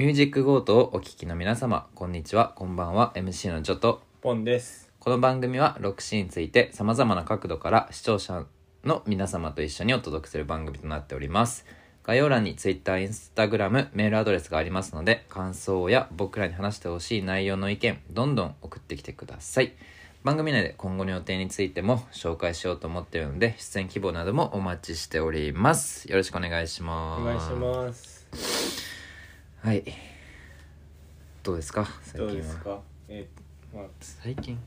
ミュージックゴートをお聴きの皆様、こんにちは、こんばんは、MC のちょと。ポンです。この番組はロックシーンについて様々な角度から視聴者の皆様と一緒にお届けする番組となっております。概要欄に Twitter、Instagram、メールアドレスがありますので、感想や僕らに話してほしい内容の意見、どんどん送ってきてください。番組内で今後の予定についても紹介しようと思っているので、出演希望などもお待ちしております。よろしくお願いします。お願いします。はいどうですか最どうですかえーま最近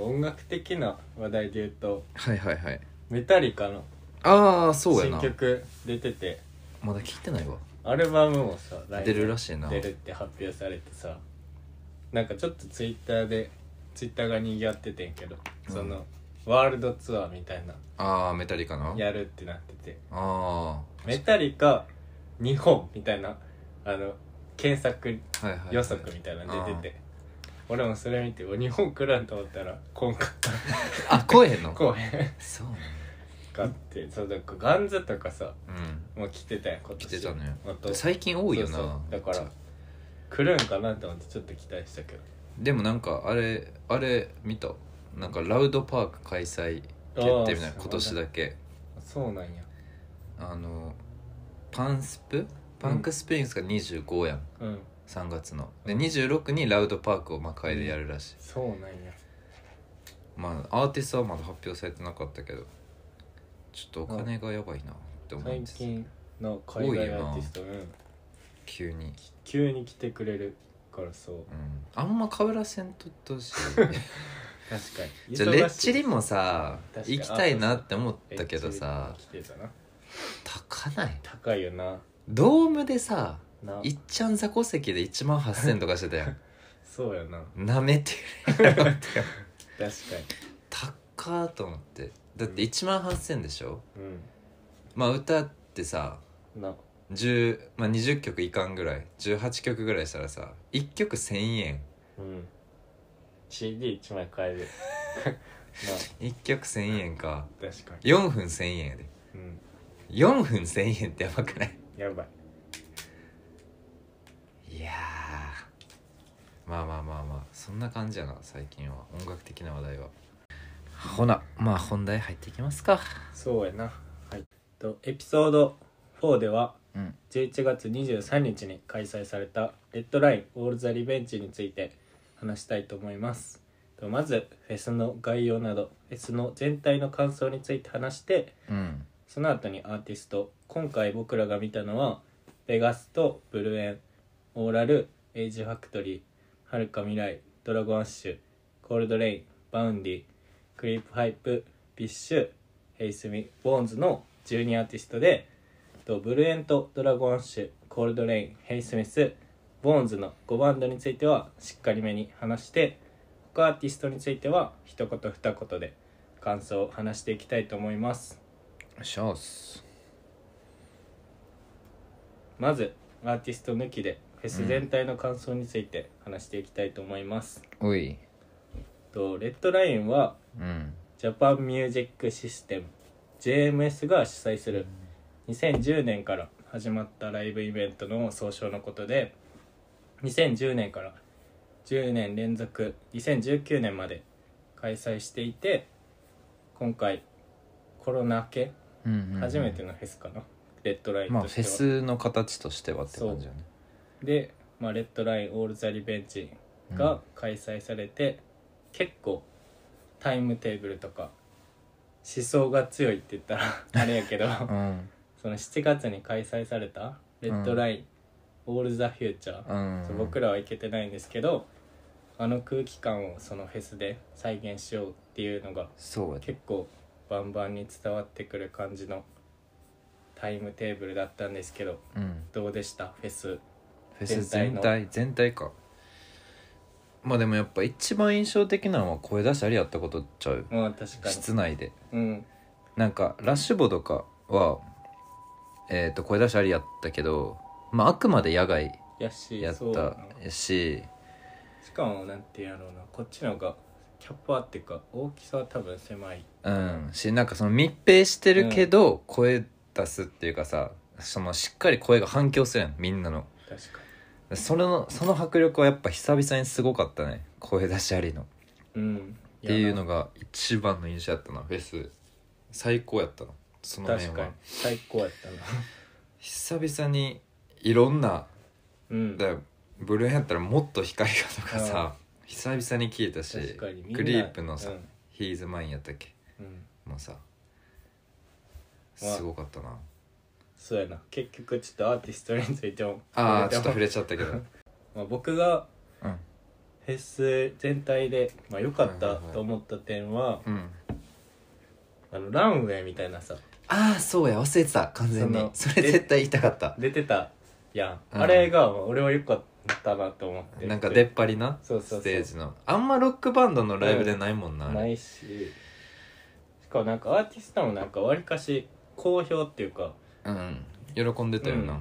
音楽的な話題で言うとはいはいはいメタリカのああそうや新曲出ててまだ聞いてないわアルバムもさ出るらしいな出るって発表されてさなんかちょっとツイッターでツイッターが賑わっててんけど、うんそのワールドツアーみたいなああメタリカのやるってなっててああメタリカ日本みたいなあの検索予測みたいなの出てて俺もそれ見て日本来るんと思ったら来んかったあ来えへんの来へんそうなんやってそうだからガンズとかさうんもう来てたやん今来てたねまた最近多いよなそうそうだから来るんかなと思ってちょっと期待したけどでもなんかあれあれ見たなんかラウドパーク開催決ど定みたいな今年だけけそうなんやあのパンスプパンクスプリングスが25やん、うん、3月ので26にラウドパークを魔界でやるらしい、そうなんやまあアーティストはまだ発表されてなかったけどちょっとお金がやばいなって思いま最近の海外アーティスト、うん、急に急に来てくれるからそう、うん、あんま被らせんとってほしい 確かにじゃレッチリもさ行きたいなって思ったけどさ高ない高いよなドームでさいっちゃん座戸籍で1万8,000とかしてたやん そうやななめてるやろって確かに高っと思ってだって1万8,000でしょにまあ歌ってさ10、まあ、20曲いかんぐらい18曲ぐらいしたらさ1曲1,000円うん CD1 枚買える な1曲1,000円か確かに4分1,000円やでうん4分1,000円ってやばくないやばいいやまあまあまあまあそんな感じやな最近は音楽的な話題はほなまあ本題入っていきますかそうやなはいとエピソード4ではうん11月23日に開催された「レッドラインオール・ザ・リベンジ」について話したいと思いますとまずフェスの概要などフェスの全体の感想について話してうんその後にアーティスト今回僕らが見たのはベガスとブルエンオーラルエイジファクトリーはるか未来ドラゴンアッシュコールドレインバウンディクリープハイプビッシュヘイスミボーンズの12アーティストでブルエンとドラゴンアッシュコールドレインヘイスミスボーンズの5バンドについてはしっかりめに話して他アーティストについては一言二言で感想を話していきたいと思います。まずアーティスト抜きでフェス全体の感想について話していきたいと思います、おいとレッドラインはうんジャパンミュージックシステム JMS が主催する2010年から始まったライブイベントの総称のことで2010年から10年連続2019年まで開催していて今回コロナ明け初めてのフェスかなレッドラインまあとしフてェスの形としてはって感じよねで、まあ、レッドラインオール・ザ・リベンジが開催されて、結構タイムテーブルとか思想が強いって言ったら あれやけどうんその7月に開催されたレッドライン、オール・ザ・フューチャー、うん僕らは行けてないんですけどあの空気感をそのフェスで再現しようっていうのが結構バンバンに伝わってくる感じのタイムテーブルだったんですけど、うんどうでしたフェスフェス全体全体かまあでもやっぱ一番印象的なのは声出しありやったことちゃうまあ確かに室内でうんなんかラッシュボとかはえっ、と声出しありやったけどまああくまで野外やしやっそうなたししかもなんてやろうなこっちの方がキャッっていうか大きさは多分狭いうんしなんかその密閉してるけど声出すっていうかさ、そのしっかり声が反響するやんみんなの確かそれのその迫力はやっぱ久々にすごかったね声出しありのっうんていうのが一番の印象やったなフェス最高やったのその確辺かに最高やったな久々にいろんなうんだブルーンやったらもっと光がとかさ久々に聞いたし確かにクリープのさ He's Mine」やったっけもうさすごかったなそうやな結局ちょっとアーティストについてもああちょっと触れちゃったけど まあ、僕がフェス全体でまあ、良かったと思った点は、あのランウェイみたいなさああそうや忘れてた完全にそれ絶対言いたかった出てたやん、あれが俺は良かったたなと思ってなんか出っ張りなそうそうそうステージのあんまロックバンドのライブでないもんな、ないししかもなんかアーティストもなんかわりかし好評っていうかうん喜んでたよな、うん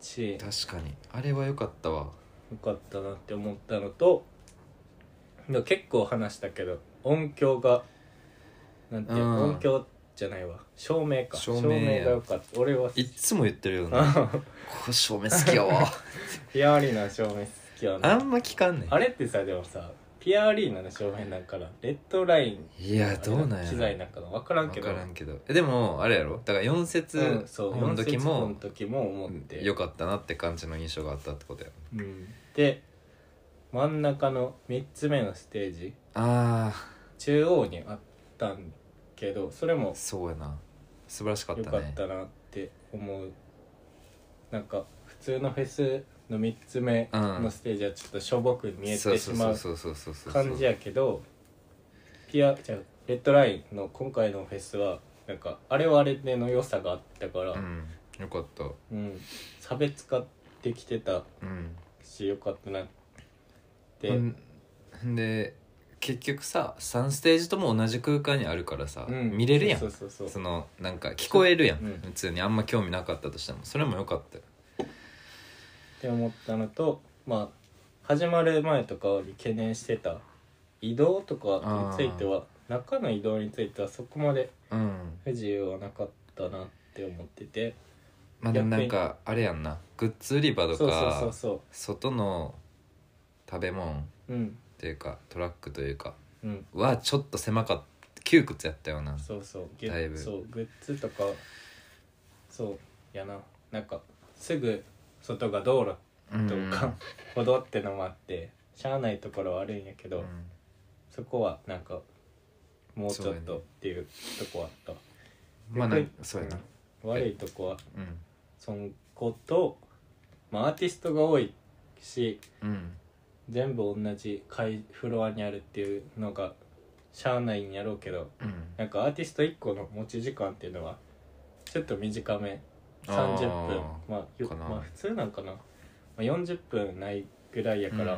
し確かにあれは良かったわよかったなって思ったのとでも結構話したけど音響がなんていううん音響じゃないわ照明か照照明がよかった俺はいつも言ってるよね 照明好きやわピアーリーナ照明好きやあんま聞かんねあれってさでもさピアーリーナの照明なんからレッドラインいやどうなんや機材なんかの分からんけ分どからんけどえでもあれやろだから4う節ん、そうの時4節の時も思って良かったなって感じの印象があったってことやうん、で真ん中の3つ目のステージあ中央にあったんけどそれもそうやな素晴らしかった良たかったなって思うなんか普通のフェスの3つ目のステージはちょっとしょぼく見えてしまう感じやけどピアじゃあレッドラインの今回のフェスはなんかあれはあれでの良さがあったから、うんよかったうん、差別化できてたうんし良かったなって、で結局さ3ステージとも同じ空間にあるからさ、うん見れるやんそうそうそうそのなんか聞こえるやん、うん普通にあんま興味なかったとしてもそれもよかったよって思ったのとまあ始まる前とかに懸念してた移動とかについては中の移動についてはそこまでうん不自由はなかったなって思っててまあでもなんかあれやんなグッズ売り場とそうそうそうか外の食べ物うんというかトラックというかうんはちょっと狭かった窮屈やったようなそうそうだいぶそうグッズとかそうやななんかすぐ外が道路うんとか、歩道ってのもあってしゃあないところはあるんやけうど、んそこはなんかもうちょっとっていうとこはあった、まあないそうやな悪いとこはうんそのこと、まあ、アーティストが多いしうん全部同じ階フロアにあるっていうのがしゃあないんやろうけど、うんなんかアーティスト1個の持ち時間っていうのはちょっと短め30分あまあよまあ普通なんかな、まあ、40分ないぐらいやから、うんま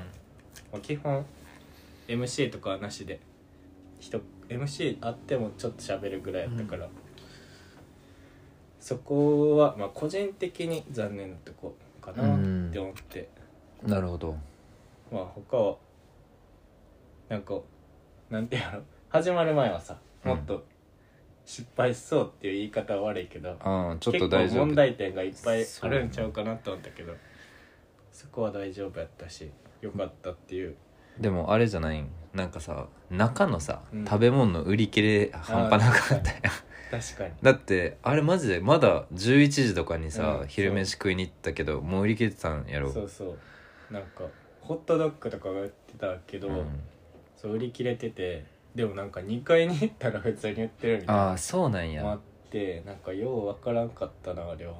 あ、基本 MC とかはなしで人 MC あってもちょっと喋るぐらいやったから、そこはまあ個人的に残念なとこかなって思って、なるほどまあ他はなんかなんて言うの 始まる前はさもっと失敗しそうっていう言い方は悪いけど、うん、ちょっと大結丈構問題点がいっぱいあるんちゃうかなと思ったけどそこは大丈夫やったしよかったっていうでもあれじゃないんなんかさ中のさ、うん食べ物の売り切れ半端なかったよ確かに だってあれマジでまだ11時とかにさ、うん昼飯食いに行ったけどもう売り切れてたんやろそうそうなんかホットドッグとかが売ってたけど、そう売り切れててでもなんか2階に行ったら普通に売ってるみたいなああそうなんやあやってなんかようわからんかったなあれは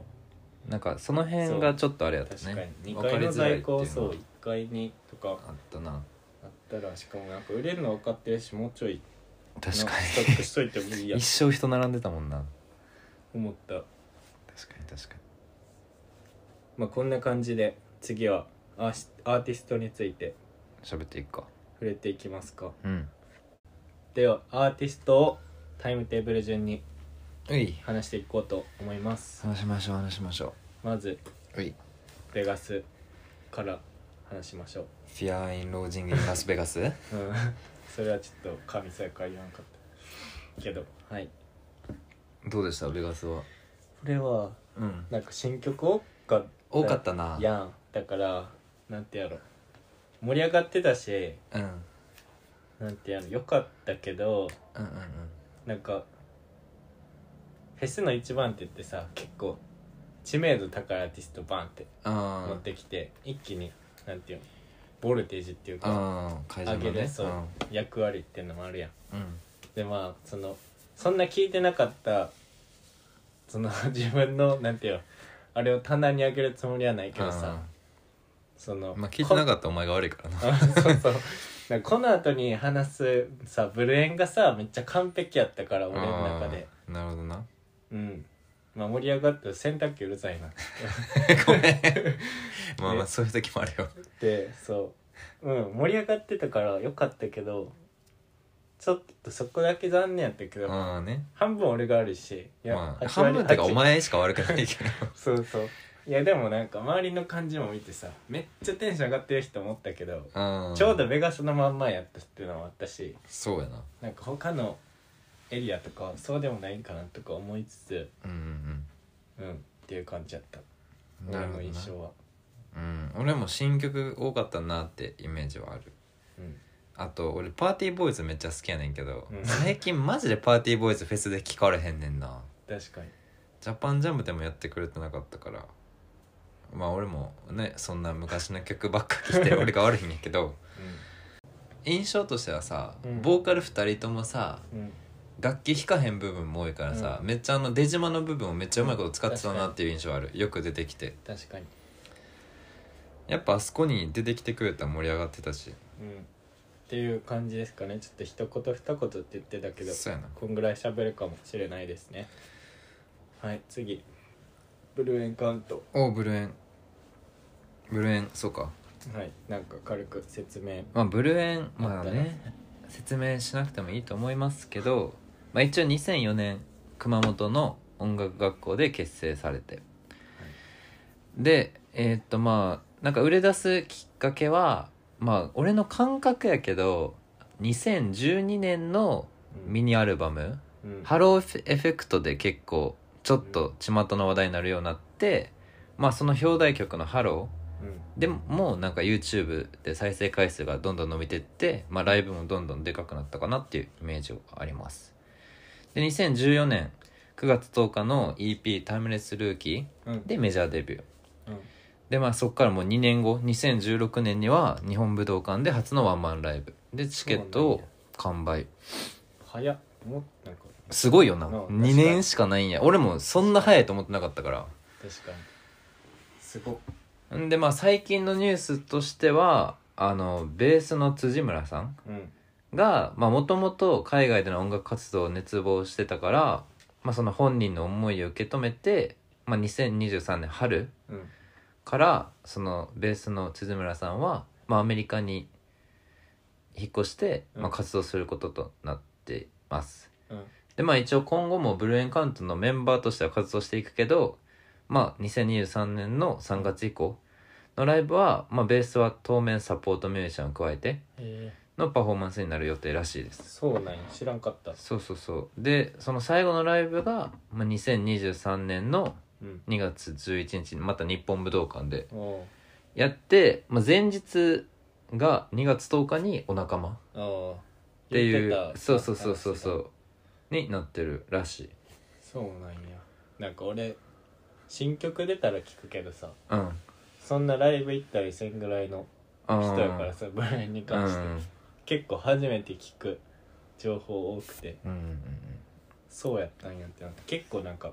なんかその辺がちょっとあれやった確かねに2階のっ在庫をそう1階にとかあったなあったらしかもなんか売れるの分かってるしもうちょい確かストックしといてもいいにや一生人並んでたもんな思った確かに確かにまあこんな感じで次はアーアーティストについて喋っていくか触れていきますかうんではアーティストをタイムテーブル順にい話していこうと思います話しましょう話しましょうまずういベガスから話しましょう「フィアーインロージングラスベガスう、ん、それはちょっと神さやか言わんかったけどはいどうでしたベガスはこれはうんなんか新曲多か多かったなやんだからなんてやろ盛り上がってたしうんなんてやろよかったけどうんなんかフェスの一番手ってさ結構知名度高いアーティストバンって持ってきて一気になんていうのボルテージっていうか上げるそう役割っていうのもあるやんうんでまあそのそんな聞いてなかったその 自分のなんていうのあれを棚に上げるつもりはないけどさそのまあ聞いてなかったお前が悪いからな そうそうかこの後に話すさブルエンがさめっちゃ完璧やったから俺の中でなるほどなうんまあ盛り上がった洗濯機うるさいな ごめん まあまあそういう時もあるよでそううん盛り上がってたからよかったけどちょっとそこだけ残念やったけど、ああね半分俺があるしいやまあ半分ってかお前しか悪くないけどそうそういやでもなんか周りの感じも見てさめっちゃテンション上がってる人思ったけどうんちょうどベガスのまんまやったっていうのもあったしそうやななんか他のエリアとかそうでもないんかなとか思いつつうんうんうんっていう感じやったな俺の印象はうん俺も新曲多かったなってイメージはあるうんあと俺パーティーボーイズめっちゃ好きやねんけど、うん最近マジでパーティーボーイズフェスで聞かれへんねんな確かにジャパンジャムでもやってくれてなかったからまあ俺もねそんな昔の曲ばっか聴いて 俺が悪いんやけど、うん、印象としてはさ、ボーカル2人ともさ、うん、楽器弾かへん部分も多いからさ、めっちゃあの出島の部分をめっちゃうまいこと使ってたなっていう印象ある、よく出てきて確かにやっぱあそこに出てきてくれたら盛り上がってたし、うん、っていう感じですかねちょっと一言二言って言ってたけどこんぐらい喋るかもしれないですねはい次ブルエンカウントおブルエンブルエンそうかはいなんか軽く説明まあブルエンまあね説明しなくてもいいと思いますけど、まあ、一応2004年熊本の音楽学校で結成されて、でえー、っとまあなんか売れ出すきっかけはまあ俺の感覚やけど2012年のミニアルバム「うんハローエフェクト」で結構ちょっと巷の話題になるようになって、まあその表題曲の「ハローうんでもなんか YouTube で再生回数がどんどん伸びてって、まあ、ライブもどんどんでかくなったかなっていうイメージがありますで2014年9月10日の EP「タイムレスルーキうんー」でメジャーデビューうんでまあそこからもう2年後2016年には日本武道館で初のワンマンライブでチケットを完売早っもうなんかすごいよなか2年しかないんや俺もそんな早いと思ってなかったから確かにすごっんでまあ最近のニュースとしてはあのベースの辻村さんがもともと海外での音楽活動を熱望してたから、まあ、その本人の思いを受け止めて、まあ、2023年春からそのベースの辻村さんは、まあ、アメリカに引っ越して、まあ、活動することとなってます。うんで、まあ一応今後もブルーエンカウントのメンバーとしては活動していくけど、まあ2023年の3月以降のライブは、まあベースは当面サポートミュージシャンを加えてのパフォーマンスになる予定らしいです。そうなんや、知らんかった。そうそうそう。で、その最後のライブが、まあ、2023年の2月11日にまた日本武道館でやって、まあ、前日が2月10日にお仲間っていうそうそうそうそうそうになってるらしいそうなんやなんか俺新曲出たら聞くけどさうんそんなライブ行ったりせんぐらいの人やからさブラインに関して、うん結構初めて聞く情報多くてうんうんうんそうやったんやってなって結構なんか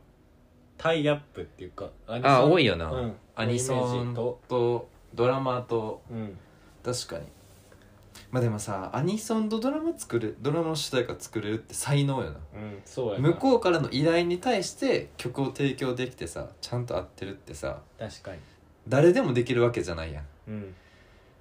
タイアップっていうかアニソンあ多いよな、うんアニソンメととドラマとうん確かにまあでもさアニソンとドラマ作るドラマの主題歌作れるって才能よなうんそうやな向こうからの依頼に対して曲を提供できてさちゃんと合ってるってさ確かに誰でもできるわけじゃないやんうん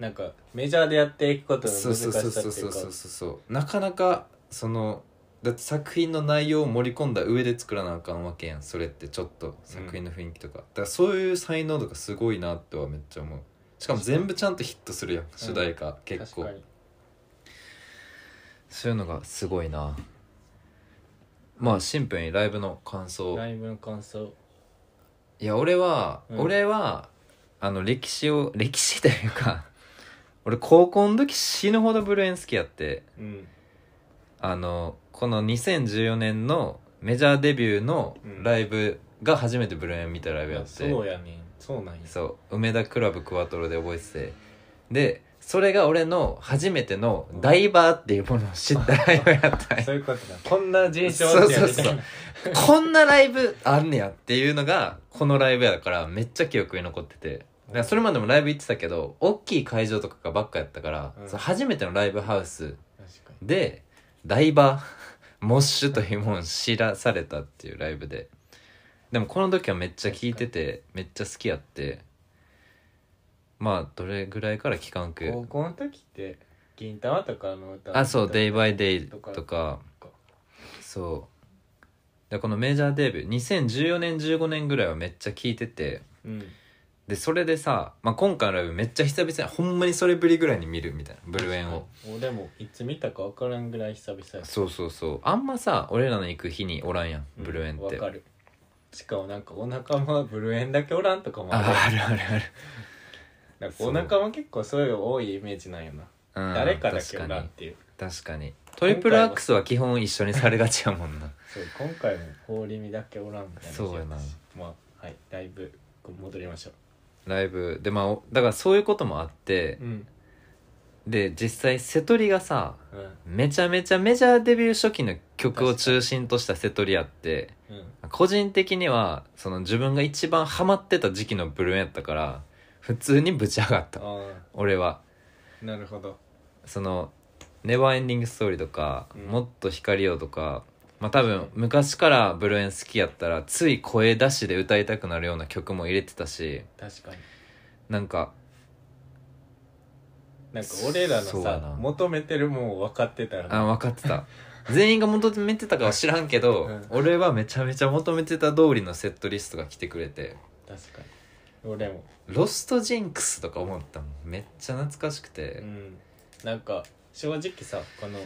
なんかメジャーでやっていくことのそう難しそさうっていそううそうそうそうそうなかなかそのだって作品の内容を盛り込んだ上で作らなあかんわけやんそれってちょっと作品の雰囲気とか、だからそういう才能とかすごいなとはめっちゃ思うしかも全部ちゃんとヒットするやん主題歌、結構確かにそういうのがすごいなまあシンプルにライブの感想ライブの感想いや俺は、うん俺はあの歴史を歴史というか 俺高校の時死ぬほどブルーエン好きやってうんあのこの2014年のメジャーデビューのライブが初めてブルーエン見たライブやって、そうやねんそうなんやそう梅田クラブクワトロで覚えててでそれが俺の初めてのダイバーっていうものを知ったライブやったそういうことだこんな人生そうそうそうこんなライブあんねやっていうのがこのライブやからめっちゃ記憶に残っててそれまでもライブ行ってたけど大きい会場とかがばっかやったから、うん、初めてのライブハウスでダイバーモッシュというものを知らされたっていうライブででもこの時はめっちゃ聴いててめっちゃ好きやってまあどれぐらいから期間く高校の時って銀玉とかの歌あそう「デイバイデイとかとかそうでこのメジャーデビュー2014年15年ぐらいはめっちゃ聴いてて、うん、でそれでさ、まあ、今回のライブめっちゃ久々にほんまにそれぶりぐらいに見るみたいなブルエンをでもいつ見たか分からんぐらい久々やそうそうそうあんまさ俺らの行く日におらんやんブルエンって、うん、かるしかもなんかお仲間ブルエンだけおらんとかもあるあるあるあるなんかお腹も結構そういうの多いイメージなんよな誰かだけ確なかっにていう確かにトリプルアックスは基本一緒にされがちやもんなそう今回も氷見だけおらんみたいなそうやなまあはいライブ戻りましょうライブでまあだからそういうこともあってうんで実際瀬戸りがさうめちゃめちゃメジャーデビュー初期の曲を中心とした瀬戸りやってうん個人的にはその自分が一番ハマってた時期のブルーンやったから普通にぶち上がった俺はなるほどその「ネバーエンディングストーリー」とか、うんもっと光を」とかまあ多分昔からブルーエン好きやったらつい声出しで歌いたくなるような曲も入れてたし確かになんかなんか俺らのさ求めてるもん分かってたらあ分かってた全員が求めてたかは知らんけど、うん俺はめちゃめちゃ求めてた通りのセットリストが来てくれて確かに俺もロストジンクス」とか思ったもんめっちゃ懐かしくて、うん、なんか正直さこの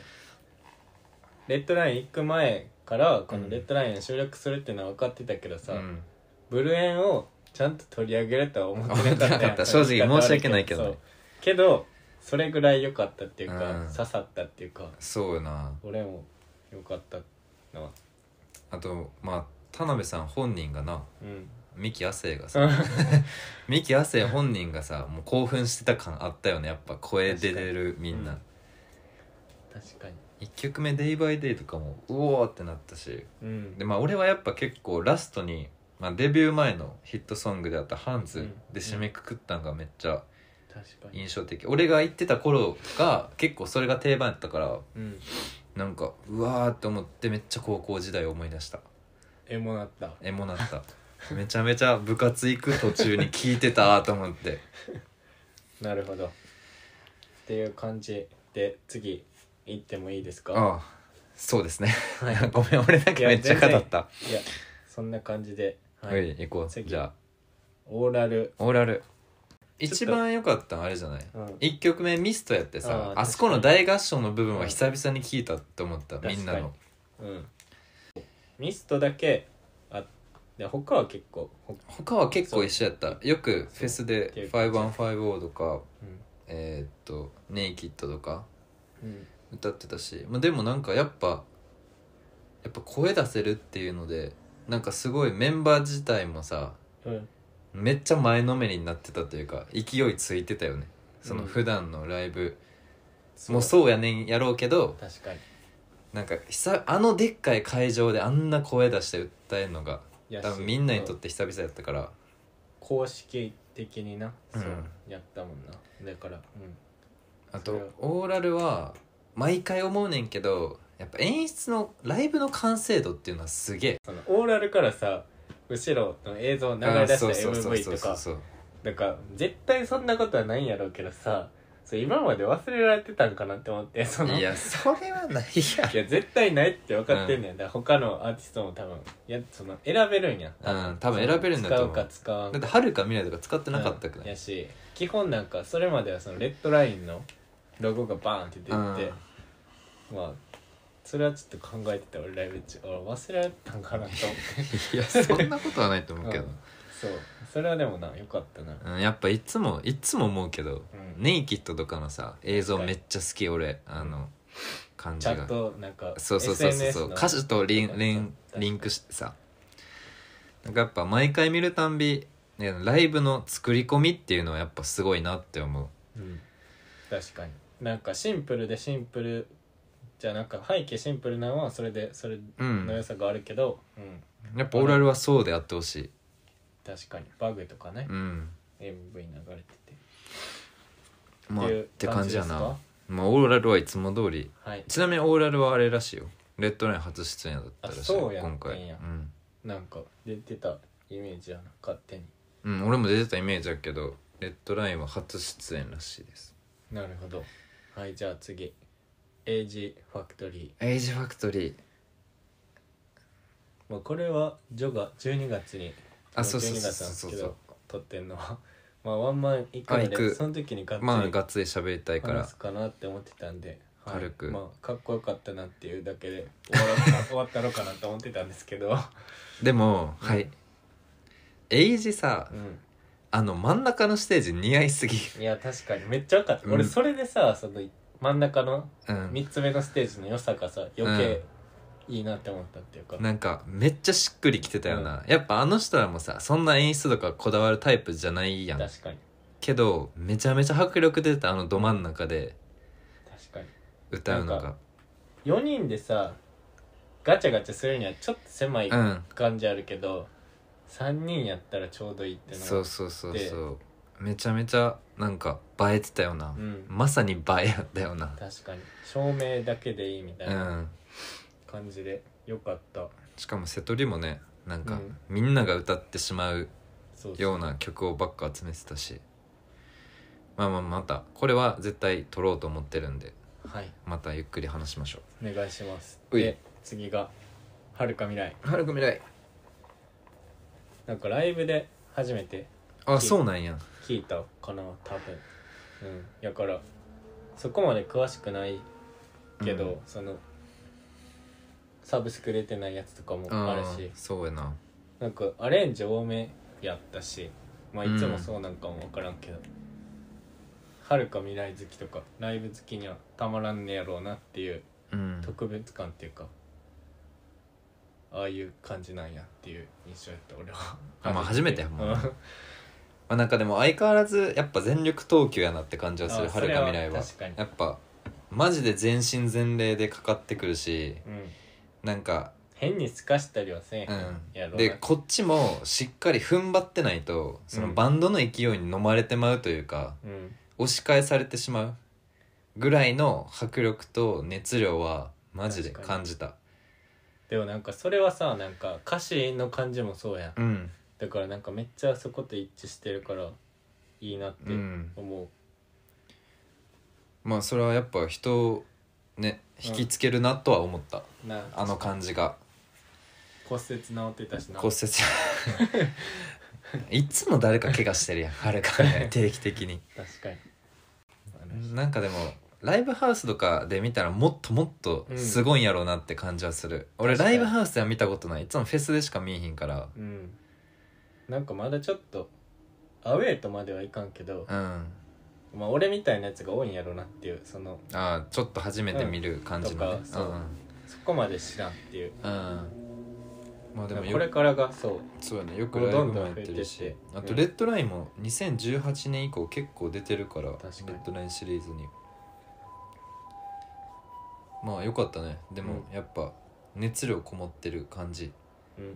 レッドライン行く前からこのレッドラインを省略するっていうのは分かってたけどさ、うん、ブルエンをちゃんと取り上げるとは思ってなかった 正直申し訳ないけど、ね、けどそれぐらい良かったっていうか、うん、刺さったっていうかそうよな俺も良かったなあとまあ田辺さん本人がな、うん、三木亜生がさ三木亜生本人がさもう興奮してた感あったよねやっぱ声出てるみんな、うん、確かに1曲目「デイバイデイとかもうおーってなったし、うん、でまあ俺はやっぱ結構ラストに、まあ、デビュー前のヒットソングであった「ハンズで締めくくったんがめっちゃ印象的、俺が行ってた頃が結構それが定番やったから、うん、なんかうわーって思ってめっちゃ高校時代思い出したエモなったエモなっためちゃめちゃ部活行く途中に聞いてたと思ってなるほどっていう感じで次行ってもいいですかああそうですね、はい、ごめん俺だけめっちゃ語ったいやそんな感じではい、行こうじゃあオーラルオーラル一番良かったのあれじゃない、うん、1曲目「ミストやってさあそこの大合唱の部分は久々に聞いたって思った、みんなの、うん、ミストだけで他は結構他は結構一緒やったよくフェスで「5150」とか、うんえーっと「ネイキッド」とか歌ってたし、まあ、でもなんかやっぱやっぱ声出せるっていうのでなんかすごいメンバー自体もさうんめっちゃ前のめりになってたというか勢いついてたよねその普段のライブ、もうそうやねんやろうけど確かになんか久あのでっかい会場であんな声出して歌えるのが多分みんなにとって久々やったから公式的になそう、やったもんなだからうあとオーラルは毎回思うねんけどやっぱ演出のライブの完成度っていうのはすげえそのオーラルからさ後ろの映像流れ出した MV とかそか絶対そんなことはないんやろうけどさそ今まで忘れられてたんかなって思って そのいやそれはないやいや絶対ないって分かってんねん、だから他のアーティストも多分いやその選べるんやうん多分選べるんだと思う使うか使わんだってはるか未来とか使ってなかったくない、やし基本なんかそれまではそのレッドラインのロゴがバーンって出て、まあそれはちょっと考えてた俺ライブ中俺忘れられたんかなと思っていやそんなことはないと思うけど、うんそうそれはでもなよかったなうんやっぱいつもいつも思うけど、うんネイキッドとかのさ映像めっちゃ好き俺あの感ちじゃんがとなんかそうそうそうそうそう歌詞とリンリンリンクしてさなんかやっぱ毎回見るたんび、ね、ライブの作り込みっていうのはやっぱすごいなって思うん確かになんかシンプルでシンプルじゃなんか背景シンプルなのはそれでそれうの良さがあるけど、うんやっぱオーラルはそうであってほしい確かにバグとかね、うん MV 流れててまあって感じやなまあオーラルはいつも通りはいちなみにオーラルはあれらしいよレッドライン初出演だったらしあいそうや今回やうん、なんか出てたイメージやな勝手にうん、俺も出てたイメージやけどレッドラインは初出演らしいですなるほどはいじゃあ次エイジファクトリーエイジファクトリーー、まあ、これはジョが12月にあそうそうそうそうそう撮ってんのは まあワンマン行くのあくでその時にがっつまありがっつり喋りたいから話すかなって思ってたんで、はい軽くまあ、かっこよかったなっていうだけで終わ 終わったろうかなと思ってたんですけど、でもはいエイジさうあの真ん中のステージ似合いすぎいや確かにめっちゃ良かった、うん俺それでさその真ん中のうん3つ目のステージの良さがさ余計いいなって思ったっていうかなんかめっちゃしっくりきてたよな、やっぱあの人らもさそんな演出とかこだわるタイプじゃないやん確かにけどめちゃめちゃ迫力出たあのど真ん中で確かに歌うのが4人でさガチャガチャするにはちょっと狭い感じあるけど、うん3人やったらちょうどいいってそうそうそうそうめちゃめちゃなんか映えてたよな、うん、まさに映えやったよな確かに照明だけでいいみたいな、うん、感じでよかったしかも瀬戸りもねなんか、みんなが歌ってしまうような曲をばっか集めてたしまあまあまたこれは絶対撮ろうと思ってるんではいまたゆっくり話しましょうお願いしますで次が「はるか未来はるか未来」なんかライブで初めてあそうなんや聞いたかな多分うんやからそこまで詳しくないけど、うんそのサブスク出てないやつとかもあるしそうやななんかアレンジ多めやったしまあいつもそうなんかも分からんけど、はるか未来好きとかライブ好きにはたまらんねやろうなっていう特別感っていうか、ああいう感じなんやっていう印象やった俺はあまあ初めてやもん、まあなんかでも相変わらずやっぱ全力投球やなって感じはするはるか未来はやっぱマジで全身全霊でかかってくるし、うんなんか変にすかしたりはせんやうん、ろでこっちもしっかり踏ん張ってないとそのバンドの勢いに飲まれてまうというか、うん押し返されてしまうぐらいの迫力と熱量はマジで感じたでもなんかそれはさなんか歌詞の感じもそうやんうんだからなんかめっちゃそこと一致してるからいいなってうん思う、まあそれはやっぱ人ね引きつけるなとは思った、あの感じが骨折治ってたしな骨折 いつも誰か怪我してるやんはる からね定期的に確かになんかでもライブハウスとかで見たらもっともっとすごいんやろうなって感じはする、俺ライブハウスでは見たことないいつもフェスでしか見えへんからうんなんかまだちょっとアウェーとまではいかんけどうんまあ、俺みたいなやつが多いんやろなっていうそのああちょっと初めて見る感じの、ねうん、そう、ん、そこまで知らんっていう、うん、まあでもこれからがそうそうやねよくライブもやってるしあとレッドラインも2018年以降結構出てるからレッドラインシリーズにまあよかったねでもやっぱ熱量こもってる感じ、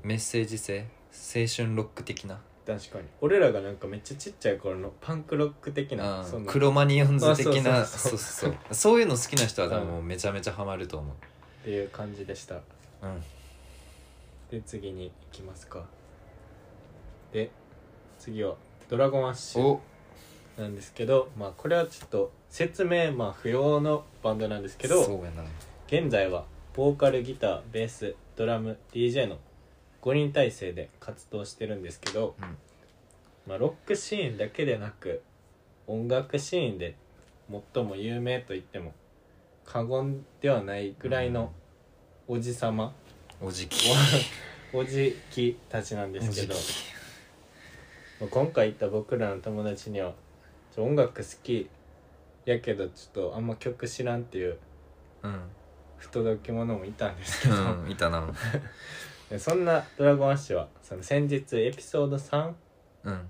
メッセージ性青春ロック的な確かに俺らがなんかめっちゃちっちゃい頃のパンクロック的なクロマニオンズ的なそうそうそういうの好きな人は多分めちゃめちゃハマると思うっていう感じでしたうんで次に行きますかで次は「ドラゴンアッシュ」なんですけどまあこれはちょっと説明まあ不要のバンドなんですけど現在はボーカルギターベースドラム DJ の5人体制で活動してるんですけど、うんまあ、ロックシーンだけでなく音楽シーンで最も有名と言っても過言ではないぐらいのおじさま、おじき おじきたちなんですけど今回行った僕らの友達には「音楽好きやけどちょっとあんま曲知らん」っていう、うん、不届き者もいたんですけど、うん、いたな そんなドラゴンアッシュはその先日エピソード3うん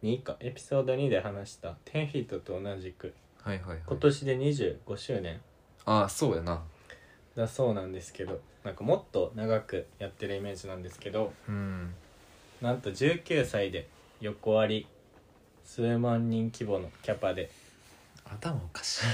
にかエピソード2で話した10フィートと同じくはいはいはい今年で25周年ああそうやなだそうなんですけどなんかもっと長くやってるイメージなんですけどうんなんと19歳で横割り数万人規模のキャパで頭おかしい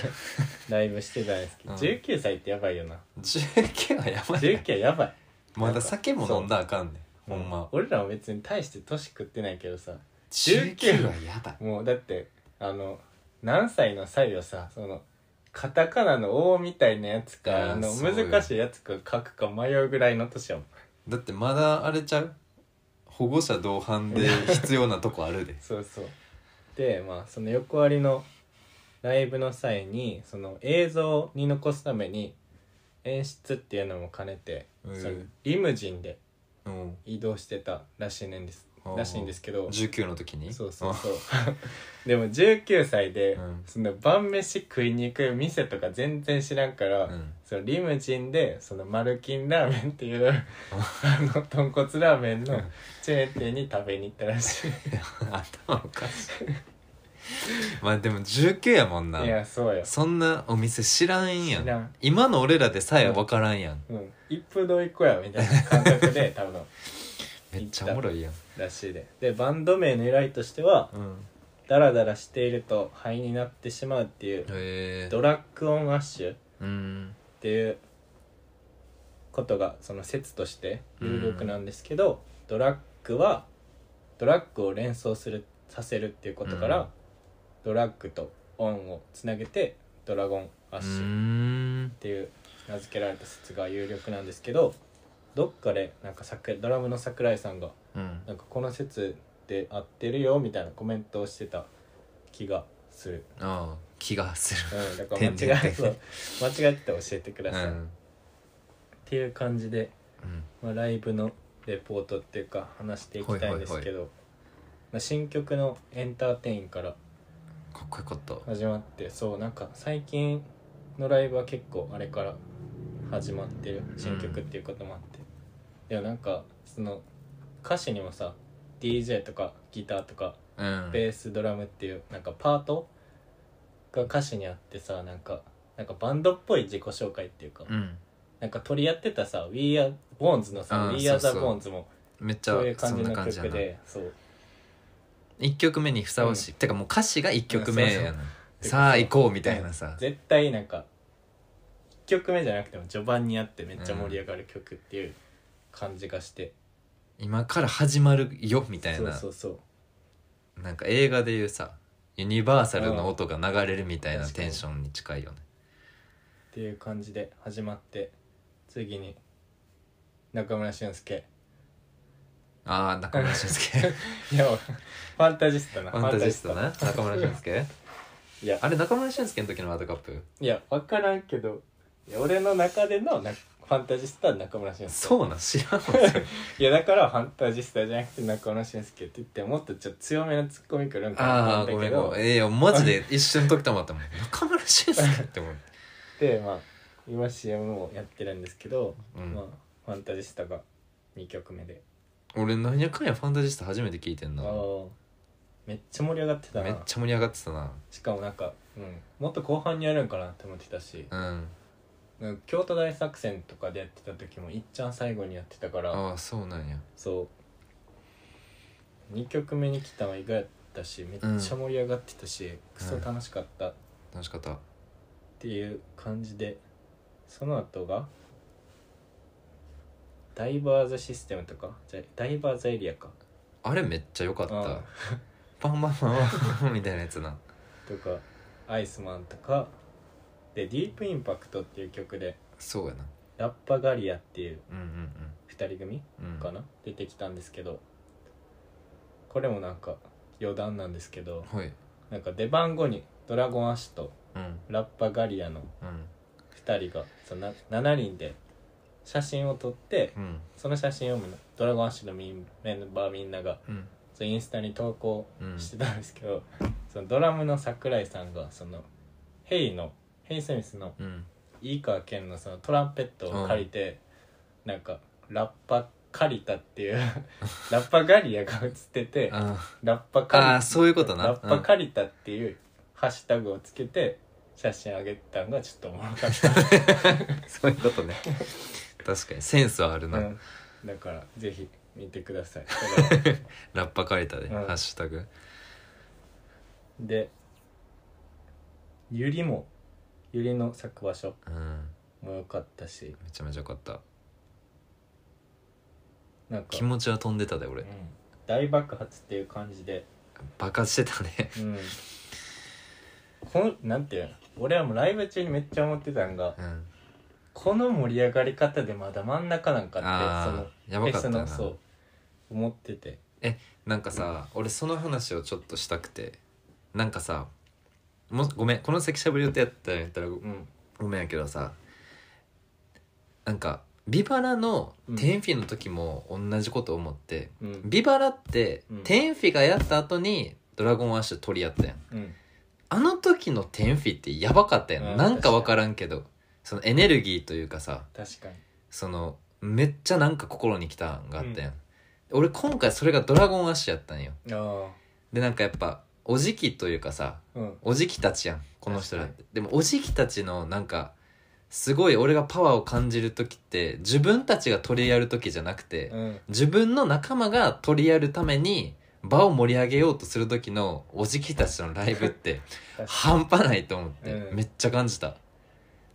ライブしてたんですけど、うん19歳ってやばいよな19はやばい19はやばいまだ酒も飲んだあかんねんほんま俺らは別に大して年食ってないけどさ19はやばもうだってあの何歳の歳をさそのカタカナの「王みたいなやつかあの難しいやつか書くか迷うぐらいの年やもんだってまだあれちゃう保護者同伴で必要なとこあるで そうそうでまあその横割りのライブの際にその映像に残すために演出っていうのも兼ねて、えーそのリムジンでうん移動してたらしいねんですはあらしいんですけど19の時にそうそうそう でも19歳で、うんその晩飯食いに行く店とか全然知らんから、うんそのリムジンでそのマルキンラーメンっていうあの豚骨ラーメンのチェーン店に食べに行ったらしい 頭おかしい まあでも19やもんないやそうやそんなお店知らんやん知らん今の俺らでさえ分からんやん、うん、一風堂一個やみたいな感覚で 多分めっちゃおもろいやんらしいででバンド名の由来としてはうんダラダラしていると灰になってしまうっていうへえドラッグオンアッシュっうんていうことがその説として有力なんですけど、ドラッグはドラッグを連想するさせるっていうことから、ドラッグとオンをつなげてドラゴンアッシュっていう名付けられた説が有力なんですけどどっかでなんかドラムの桜井さんが、なんかこの説で合ってるよみたいなコメントをしてた気がするああ気がする、うん、だから間違えそう間違って教えてください、うん、っていう感じで、うん、まあ、ライブのレポートっていうか話していきたいんですけど、まあ、新曲の「エンターテイン」から「かっこよかった始まってそうなんか最近のライブは結構あれから始まってる新曲っていうこともあって、いやなんかその歌詞にもさ DJ とかギターとか、ベースドラムっていうなんかパートが歌詞にあってさなんかなんかバンドっぽい自己紹介っていうか、うん、なんか取り合ってたさ「We Are Bones」のさ「We Are the Bones」もめっちゃそういう感じの曲でそう1曲目にふさわしい、てかもう歌詞が1曲目やな、さあ行こうみたいなさ、絶対なんか1曲目じゃなくても序盤にあってめっちゃ盛り上がる曲っていう感じがして、今から始まるよみたいなそうそうそうなんか映画でいうさユニバーサルの音が流れるみたいなテンションに近いよねっていう感じで始まって次に中村俊輔ああ中村俊輔 いやファンタジストなファンタジストな中村俊輔 いやあれ中村俊輔の時のワールドカップいや分からんけど俺の中でのなファンタジストは中村俊輔そうなん知らんわ いやだからファンタジストじゃなくて中村俊輔って言ってもっとちょっと強めのツッコミくるんかなと思ったけどえいやマジで一瞬時たまったもん中村俊輔って思ってでまあ今 CM もやってるんですけど、うん、まあ、ファンタジストが2曲目で俺なんやかんやファンタジスタ初めて聞いてんなめっちゃ盛り上がってためっちゃ盛り上がってたなしかもなんか、うん、もっと後半にやるんかなって思ってたし、うんん京都大作戦とかでやってた時もいっちゃん最後にやってたからああそうなんやそう2曲目に来たの意外やったしめっちゃ盛り上がってたし、クソ楽しかった楽しかったっていう感じでその後がダイバーズシステムとかじゃダイバーズエリアかあれめっちゃ良かったパンパンパンみたいなやつなとかアイスマンとかでディープインパクトっていう曲でそうやなラッパガリアっていう2人組かな、出てきたんですけどこれもなんか余談なんですけどはいなんか出番後にドラゴンアッシュとラッパガリアの2人がその7人で写真を撮って、うん、その写真をドラゴン足のメンバーみんなが、うん、そインスタに投稿してたんですけど、うん、そのドラムの櫻井さんがそのヘイのヘイセミスの飯川健のそのトランペットを借りて、うん、なんかラッパ借りたっていう ラッパガリアが映っててラッパ借りあそういうことなラッパ借りたっていうハッシュタグをつけて写真あげたのがちょっとおもろかった そういうことね確かにセンスはあるな、うんだからぜひ見てください ラッパ借りたで、うんハッシュタグでゆりもゆりの咲く場所うんもよかったしめちゃめちゃよかったなんか気、持ちは飛んでたでう俺ん、大爆発っていう感じで、爆発してたねうん、こんなんていうの俺はもうライブ中にめっちゃ思ってたんがうんこの盛り上がり方でまだ真ん中なんかってそのやばかったそう思っててえなんかさ俺その話をちょっとしたくてなんかさもごめんこの関しゃぶり予定やったらやったらうんごめんやけどさなんかビバラのテンフィの時も同じこと思って、うんビバラってうテンフィがやった後にドラゴンアッシュ取り合ったやんうんあの時のテンフィってやばかったやん、うんなんか分からんけどそのエネルギーというかさ確かにそのめっちゃなんか心に来たんがあったやん、俺今回それが「ドラゴンアッシュ」やったんよでなんかやっぱおじきというかさうんおじきたちやんこの人らってでもおじきたちのなんかすごい俺がパワーを感じる時って自分たちが取り合る時じゃなくて、うん自分の仲間が取り合るために場を盛り上げようとする時のおじきたちのライブって 半端ないと思って、うんめっちゃ感じた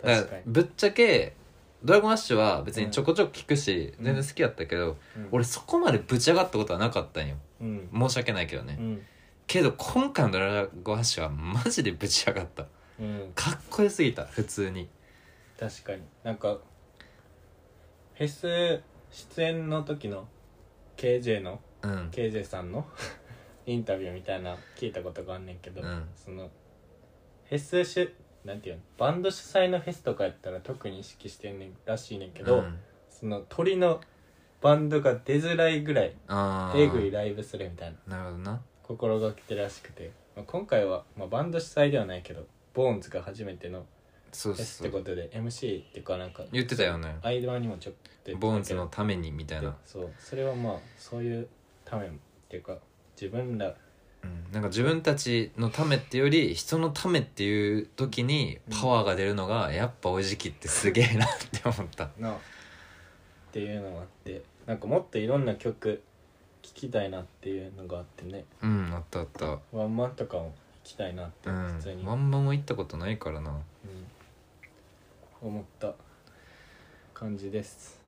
確かかにぶっちゃけドラゴンアッシュは別にちょこちょこ聞くし、うん全然好きやったけど、うん俺そこまでぶち上がったことはなかったんようん申し訳ないけどね、うんけど今回のドラゴンアッシュはマジでぶち上がったうんかっこよすぎた普通に確かになんかフェス出演の時の KJ のうん KJ さんの インタビューみたいな聞いたことがあんねんけど、うんそのフェスしなんていうのバンド主催のフェスとかやったら特に意識してんねんらしいねんけど、うんその鳥のバンドが出づらいぐらいあえぐいライブするみたいななるほどな心がけてらしくて、まあ、今回は、まあ、バンド主催ではないけどボーンズが初めてのそうフェスってこうとで MC っていうかなんか言ってたよね間にもちょっとボーンズのためにみたいなそうそれはまあそういうためっていうか自分らなんか自分たちのためってより人のためっていう時にパワーが出るのがやっぱおじきってすげえなって思ったなっていうのがあってなんかもっといろんな曲聴きたいなっていうのがあってねうんあったあったワンマンとかも行きたいなって、普通に、んワンマンも行ったことないからなうん思った感じです